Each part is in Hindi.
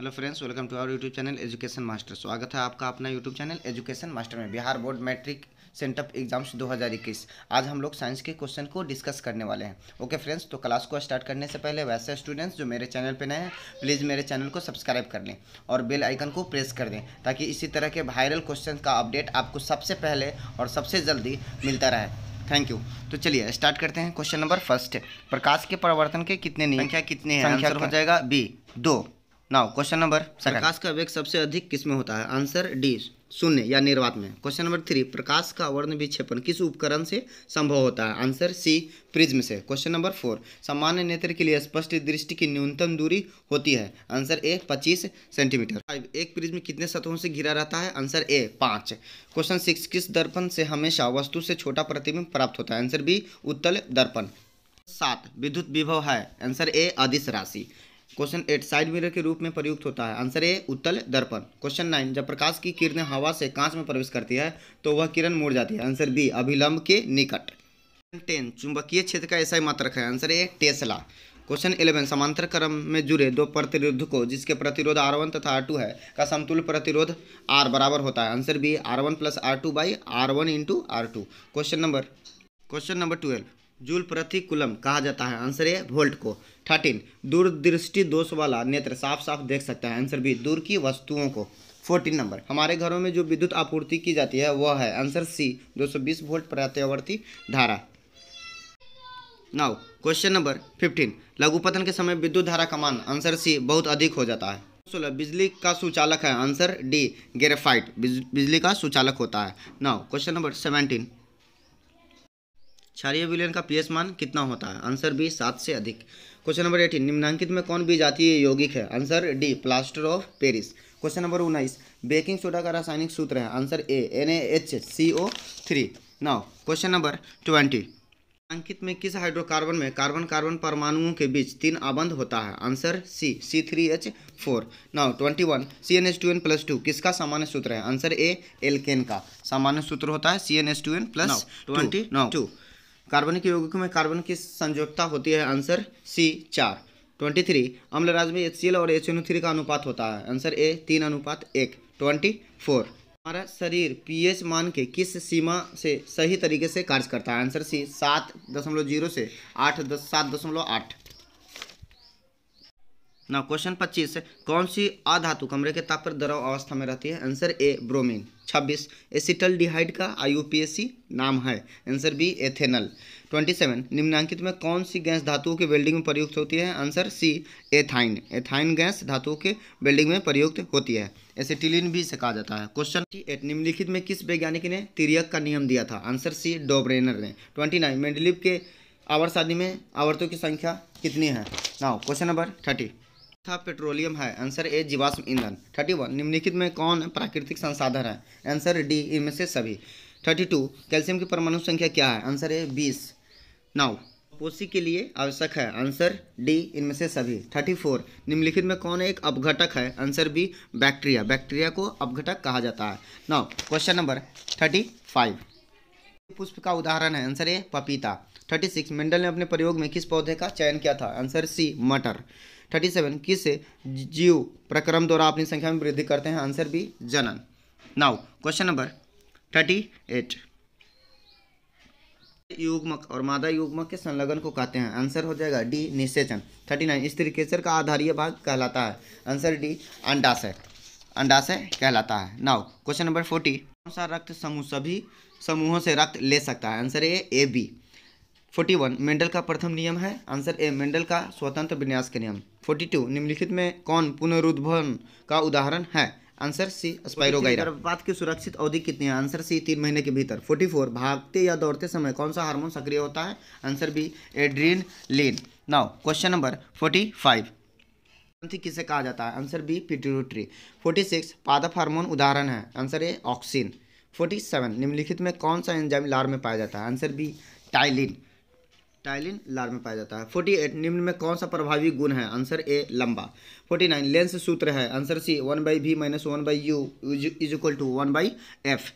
hello friends welcome to our YouTube channel education master स्वागत है आपका अपना यूट्यूब चैनल एजुकेशन मास्टर में Bihar board matric sent up exams 2021 आज हम लोग साइंस के क्वेश्चन को डिस्कस करने वाले हैं ओके फ्रेंड्स तो क्लास को स्टार्ट करने से पहले वैसे स्टूडेंट्स जो मेरे चैनल पर नए हैं प्लीज़ मेरे चैनल को सब्सक्राइब कर लें और बेल आइकन को प्रेस कर दें ताकि इसी तरह के वायरल क्वेश्चन का अपडेट आपको सबसे पहले और सबसे जल्दी मिलता रहे थैंक यू तो चलिए स्टार्ट करते हैं क्वेश्चन नंबर फर्स्ट प्रकाश के परिवर्तन के कितने नियम संख्या कितने हैं हो जाएगा बी दो नाउ क्वेश्चन नंबर प्रकाश का वेग सबसे अधिक किस में होता है आंसर डी शून्य या निर्वात में क्वेश्चन नंबर थ्री प्रकाश का वर्ण विक्षेपण किस उपकरण से संभव होता है आंसर सी प्रिज्म से क्वेश्चन नंबर फोर सामान्य नेत्र के लिए स्पष्ट दृष्टि की न्यूनतम दूरी होती है आंसर ए पच्चीस सेंटीमीटर फाइव एक प्रिज्म कितने सतहों से घिरा रहता है आंसर ए पाँच क्वेश्चन सिक्स किस दर्पण से हमेशा वस्तु से छोटा प्रतिबिंब प्राप्त होता है आंसर बी उत्तल दर्पण सात विद्युत विभव है आंसर ए अधिस राशि क्वेश्चन एट साइड मिरर के रूप में प्रयुक्त होता है आंसर ए उत्तल दर्पण क्वेश्चन नाइन जब प्रकाश की किरण हवा से कांच में प्रवेश करती है तो वह किरण मुड़ जाती है आंसर बी अभिलंब के निकट टेन चुंबकीय क्षेत्र का ऐसा ही रखा है answer A tesla question eleven समांतर क्रम में जुड़े दो प्रतिरोध को जिसके प्रतिरोध आर वन तथा आर टू है का समतुल्य प्रतिरोध आर बराबर होता है answer B R one plus R two by R one into R two question number question number twelve joule प्रति कुलम कहा जाता है आंसर ए वोल्ट को थर्टीन दूरदृष्टि दोष वाला नेत्र साफ साफ देख सकता है आंसर बी दूर की वस्तुओं को फोर्टीन नंबर हमारे घरों में जो विद्युत आपूर्ति की जाती है वह है आंसर सी 220 वोल्ट प्रत्यावर्ती धारा नाउ क्वेश्चन नंबर फिफ्टीन लघुपतन के समय विद्युत धारा का मान आंसर सी बहुत अधिक हो जाता है सोलह बिजली का सुचालक है आंसर डी गेरेफाइट बिजली का सुचालक होता है नाउ क्वेश्चन नंबर सेवेंटीन क्षारीय विलयन का पीएच मान कितना होता है आंसर बी सात से अधिक क्वेश्चन नंबर एटीन निम्नांकित में कौन बीज आती है यौगिक है answer D plaster of Paris question number उन्नीस बेकिंग सोडा का रासायनिक सूत्र है answer A N H C O three now question number twenty अंकित में किस हाइड्रोकार्बन में कार्बन कार्बन परमाणुओं के बीच तीन आबंध होता है answer C C three H four now twenty one C N H two N plus two किसका सामान्य सूत्र है आंसर ए एलकेन का सामान्य सूत्र होता है C N H two N plus twenty now two कार्बनिक यौगिक में कार्बन की संयोगता होती है आंसर सी चार ट्वेंटी थ्री अम्ल राज में एच और एच थ्री का अनुपात होता है आंसर ए तीन अनुपात एक ट्वेंटी फोर हमारा शरीर पीएच मान के किस सीमा से सही तरीके से कार्य करता है आंसर सी सात दशमलव जीरो से आठ दस सात दशमलव आठ ना क्वेश्चन पच्चीस कौन सी अधातु कमरे के ताप पर द्रव अवस्था में रहती है आंसर ए ब्रोमीन छब्बीस एसिटल डिहाइड का आईयूपीएसी नाम है answer B ethanal twenty seven निम्नांकित में कौन सी गैस धातुओं के वेल्डिंग में प्रयुक्त होती है answer C ethyne ethyne gas धातुओं के वेल्डिंग में प्रयुक्त होती है एसिटिलिन भी से कहा जाता है क्वेश्चन एट निम्नलिखित में किस वैज्ञानिक ने तिरक का नियम दिया था आंसर सी डोब्रेनर ने ट्वेंटी नाइन के आवर्त आदि में आवर्तों की संख्या कितनी है नाउ क्वेश्चन नंबर थर्टी था पेट्रोलियम है आंसर ए जीवाश्म ईंधन थर्टी वन निम्नलिखित में कौन प्राकृतिक संसाधन है आंसर डी इनमें से सभी थर्टी टू कैल्शियम की परमाणु संख्या क्या है आंसर ए बीस नाउ पोषी के लिए आवश्यक है आंसर डी इनमें से सभी थर्टी फोर निम्नलिखित में कौन एक अपघटक है आंसर बी बैक्टीरिया बैक्टीरिया को अपघटक कहा जाता है now question number thirty five पुष्प का उदाहरण है आंसर ए पपीता थर्टी सिक्स मेंडल ने अपने प्रयोग में किस पौधे का चयन किया था आंसर सी मटर थर्टी सेवन किस जीव प्रक्रम द्वारा अपनी संख्या में वृद्धि करते हैं आंसर बी जनन now question number thirty eight युग्मक और मादा युग्मक के संलग्न को कहते हैं आंसर हो जाएगा डी निषेचन थर्टी नाइन स्त्री केसर का आधारीय भाग कहलाता है आंसर डी अंडाशय अंडाशय कहलाता है नाउ क्वेश्चन नंबर फोर्टी कौन सा रक्त समूह सभी समूहों से रक्त ले सकता है answer A A B forty one Mendel का प्रथम नियम है आंसर ए मेंडल का स्वतंत्र विन्यास के नियम फोर्टी टू निम्नलिखित में कौन पुनरुद्भवन का उदाहरण है आंसर सी स्पाइरो गर्भपात की सुरक्षित अवधि कितनी है आंसर सी तीन महीने के भीतर फोर्टी फोर भागते या दौड़ते समय कौन सा हार्मोन सक्रिय होता है answer B adrenaline now question number forty five किसे कहा जाता है आंसर बी पिट्यूटरी सिक्स पादप हार्मोन उदाहरण है आंसर ए ऑक्सीन सेवन निम्नलिखित में कौन सा एंजाइम लार में पाया जाता है आंसर बी टाइलिन टाइलिन लार में पाया जाता है फोर्टी एट निम्न में कौन सा प्रभावी गुण है आंसर ए लंबा फोर्टी नाइन लेंस सूत्र है answer C one by v minus one by u is equal to one by f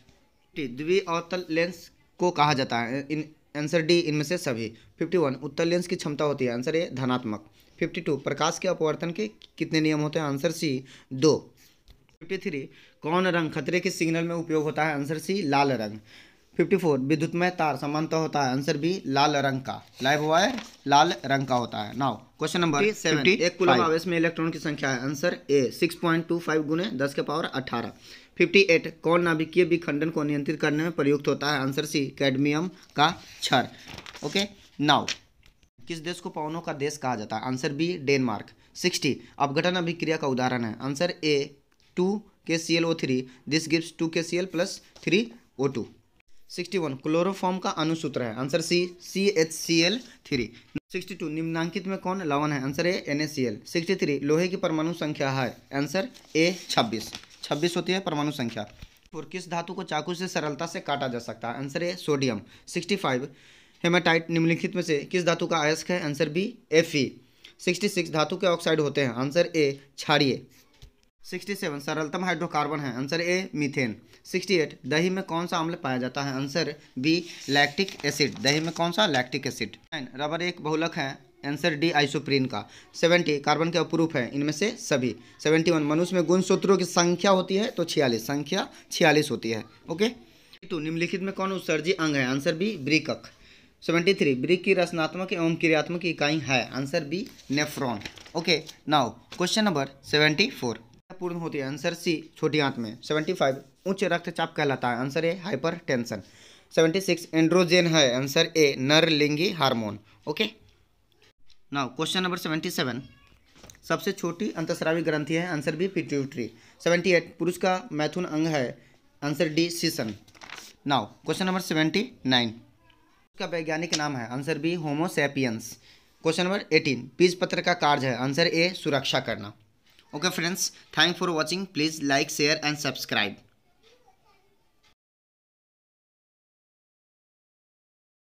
द्विअवतल लेंस को कहा जाता है इन आंसर डी इनमें से सभी फिफ्टी वन उत्तर लेंस की क्षमता होती है आंसर ए धनात्मक फिफ्टी टू प्रकाश के अपवर्तन के कितने नियम होते हैं आंसर सी दो फिफ्टी थ्री कौन रंग खतरे के सिग्नल में उपयोग होता है आंसर सी लाल रंग फिफ्टी फोर विद्युत में तार समानता होता है आंसर भी लाल रंग का लाइव हुआ है लाल रंग का होता है नाउ क्वेश्चन नंबर सेवेंटी एक कुल आवेश में इलेक्ट्रॉन की संख्या है answer A six point two five गुने दस के पावर अठारह फिफ्टी एट कौन नाभिकीय विखंडन को नियंत्रित करने में प्रयुक्त होता है आंसर सी कैडमियम का छर ओके नाउ किस देश को पवनों का देश कहा जाता है आंसर बी डेनमार्क सिक्सटी अपघटन अभिक्रिया का उदाहरण है answer A two K C L O three this gives two K C L plus three O two sixty one chloroform का अनुसूत्र है answer C C H C L three sixty two निम्नांकित में कौन लवन है answer A N H C L sixty three लोहे की परमाणु संख्या है आंसर ए छब्बीस छब्बीस होती है परमाणु संख्या और किस धातु को चाकू से सरलता से काटा जा सकता है answer A sodium sixty five hematite निम्नलिखित में से किस धातु का अयस्क है answer B F E sixty six धातु के ऑक्साइड होते हैं आंसर ए क्षारिय सिक्सटी सेवन सरलतम हाइड्रोकार्बन है answer A methane sixty eight दही में कौन सा अम्ल पाया जाता है आंसर बी लैक्टिक एसिड दही में कौन सा लैक्टिक एसिड नाइन रबर एक बहुलक है आंसर डी आइसोप्रीन का सेवेंटी कार्बन के अपरूप है इनमें से सभी सेवेंटी वन मनुष्य में गुण सूत्रों की संख्या होती है तो छियालीस संख्या छियालीस होती है ओके टू निम्नलिखित में कौन उत्सर्जी अंग है आंसर बी ब्रिकक सेवेंटी थ्री ब्रिक की रचनात्मक एवं क्रियात्मक इकाई है answer B nephron okay now question number seventy four पूर्ण होती है आंसर सी छोटी आंत में सेवेंटी फाइव उच्च रक्तचाप कहलाता है answer A hypertension seventy six androgen है आंसर ए नर लिंगी हार्मोन okay now question number seventy seven सबसे छोटी अंतस्रावी ग्रंथि है answer B pituitary seventy eight पुरुष का मैथुन अंग है आंसर डी सीसन now question number seventy nine का वैज्ञानिक नाम है answer B homo sapiens question number eighteen बीज पत्र का कार्य है आंसर ए सुरक्षा करना okay friends thanks for watching please like share and subscribe